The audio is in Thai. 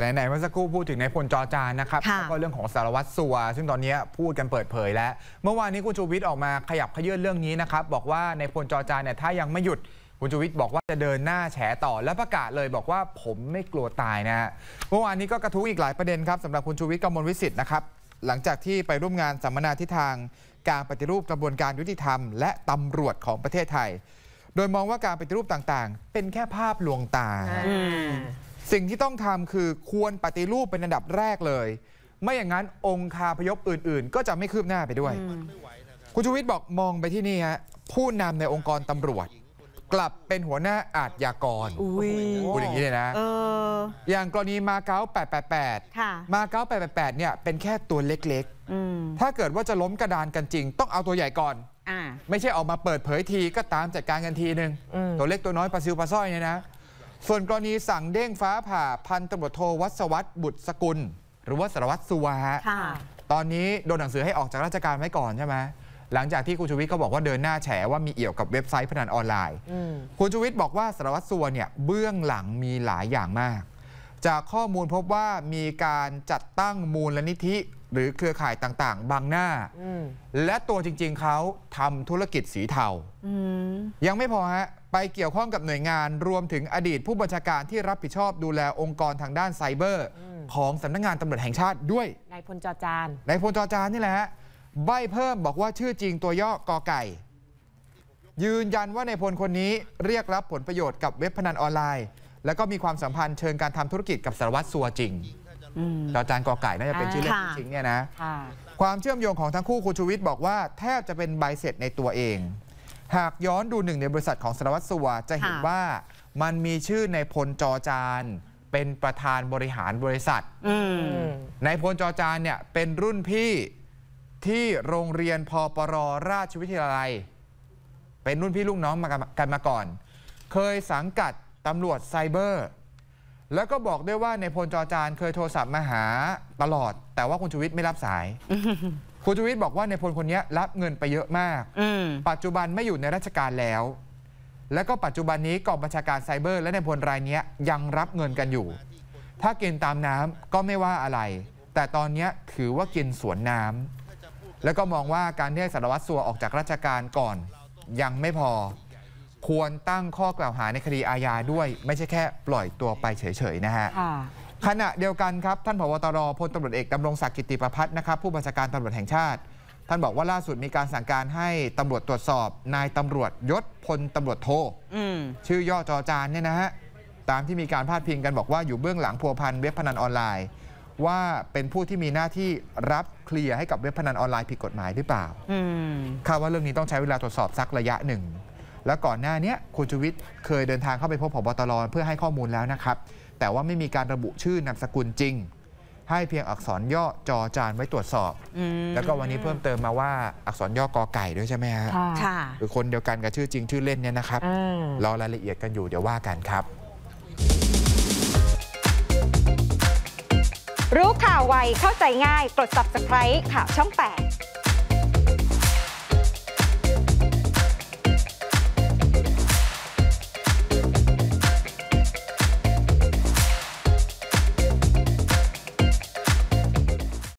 แต่ไหนๆเมื่อสักครู่พูดถึงในพลจอจานนะครับแล้วก็เรื่องของสารวัตรสัว ซึ่งตอนนี้พูดกันเปิดเผยแล้ว เมื่อวานนี้คุณชูวิทย์ออกมาขยับขยื่นเรื่องนี้นะครับ บอกว่าในพลจอจานเนี่ยถ้ายังไม่หยุดคุณชูวิทย์บอกว่าจะเดินหน้าแฉต่อและประกาศเลยบอกว่าผมไม่กลัวตายนะเมื่อวานนี้ก็กระทุ้งอีกหลายประเด็นครับสำหรับคุณชูวิทย์กำมลวิสิทธิ์นะครับ หลังจากที่ไปร่วมงานสัมมนาทิศทาง การปฏิรูปกระบวนการยุติธรรม และตำรวจของประเทศไทย โดยมองว่าการปฏิรูปต่างๆ เป็นแค่ภาพลวงตาสิ่งที่ต้องทำคือควรปฏิรูปเป็นอันดับแรกเลย ไม่อย่างนั้นองค์คาพยพอื่นๆ ก็จะไม่คืบหน้าไปด้วย คุณชูวิทย์บอกมองไปที่นี่ฮะผู้นำในองค์กรตำรวจ กลับเป็นหัวหน้าอาชญากรคุณอย่างนี้เลยนะอย่างกรณีมาเก๊า888มาเก๊า888 เนี่ย เป็นแค่ตัวเล็กๆ ถ้าเกิดว่าจะล้มกระดานกันจริง ต้องเอาตัวใหญ่ก่อนไม่ใช่ออกมาเปิดเผยทีก็ตามจัดการกันทีหนึ่งตัวเล็กตัวน้อยปลาซิวปลาสร้อยเนี่ยนะส่วนกรณีสั่งเด้งฟ้าผ่าพันตำรวจโทวัศวัตรบุตรสกุล หรือว่าสารวัตรสุวาตอนนี้โดนหนังสือให้ออกจากราชการไว้ก่อนใช่ไหมหลังจากที่คุณชูวิทย์เขาบอกว่าเดินหน้าแฉว่ามีเอี่ยวกับเว็บไซต์พนันออนไลน์คุณชูวิทย์บอกว่าสารวัตรสัวเนี่ยเบื้องหลังมีหลายอย่างมาก จากข้อมูลพบว่ามีการจัดตั้งมูลลนิธิหรือเครือข่ายต่างๆ บางหน้า และตัวจริงๆ เขาทำธุรกิจสีเทายังไม่พอฮะไปเกี่ยวข้องกับหน่วยงาน รวมถึงอดีตผู้บัญชาการที่รับผิดชอบดูแลองค์กรทางด้านไซเบอร์ ของสำนักงงานตำรวจแห่งชาติด้วยนายพลจอจานนายพลจอจานนี่แหละฮะใบเพิ่มบอกว่าชื่อจริงตัวย่อกอไก่ยืนยันว่านายพลคนนี้เรียกรับผลประโยชน์กับเว็บพนันออนไลน์ แล้วก็มีความสัมพันธ์เชิงการทำธุรกิจกับสารวัตรสัวจริงจอจานกอไก่น่าจะเป็นชื่อเล่นจริงเนี่ยนะความเชื่อมโยงของทั้งคู่คุณชูวิทย์บอกว่า แทบจะเป็นใบเสร็จในตัวเอง หากย้อนดูหนึ่งในบริษัทของสารวัตรสัวจะเห็นว่ามันมีชื่อในพลจอจานเป็นประธานบริหารบริษัทในพลจอจานเนี่ยเป็นรุ่นพี่ที่โรงเรียนพปร ราชวิทยาลัย เป็นรุ่นพี่ลูกน้องมากันมาก่อน เคยสังกัดตำรวจไซเบอร์แล้วก็บอกด้วยว่าในพลจอจานเคยโทรศัพท์มาหาตลอด แต่ว่าคุณชูวิทย์ไม่รับสาย คุณชูวิทย์บอกว่าในพลคนนี้รับเงินไปเยอะมากปัจจุบันไม่อยู่ในราชการแล้ว แล้วก็ปัจจุบันนี้กองบัญชาการไซเบอร์และในพลรายนี้ยังรับเงินกันอยู่ ถ้ากินตามน้ำก็ไม่ว่าอะไร แต่ตอนนี้ถือว่ากินสวนน้ำแล้วก็มองว่าการที่สารวัตรสัวออกจากราชการก่อนยังไม่พอควรตั้งข้อกล่าวหาในคดีอาญาด้วย ไม่ใช่แค่ปล่อยตัวไปเฉยๆนะฮะขณะเดียวกันครับ ท่านผบตรพลตำรวจเอกดำรงศักดิ์กิติประพัฒนะครับผู้บัญชาการตำรวจแห่งชาติ ท่านบอกว่าล่าสุดมีการสั่งการให้ตำรวจตรวจสอบนายตำรวจยศพลตำรวจโทชื่อย่อจอจานเนี่ยนะฮะ ตามที่มีการพาดพิงกันบอกว่าอยู่เบื้องหลังพัวพันเว็บพนันออนไลน์ว่าเป็นผู้ที่มีหน้าที่รับเคลียร์ให้กับเว็บพนันออนไลน์ผิดกฎหมายหรือเปล่าคาดว่าเรื่องนี้ต้องใช้เวลาตรวจสอบสักระยะหนึ่งแล้วก่อนหน้านี้คุณชูวิทย์เคยเดินทางเข้าไปพบผบตรเพื่อให้ข้อมูลแล้วนะครับ แต่ว่าไม่มีการระบุชื่อนามสกุลจริง ให้เพียงอักษรย่อจอจานไว้ตรวจสอบ แล้วก็วันนี้เพิ่มเติมมาว่า อักษรย่อกอไก่ด้วยใช่ไหมฮะค่ะคือคนเดียวกันกับชื่อจริงชื่อเล่นเนี่ยนะครับรอรายละเอียดกันอยู่เดี๋ยวว่ากันครับ รู้ข่าวไวเข้าใจง่ายกด subscribe ข่าวช่อง8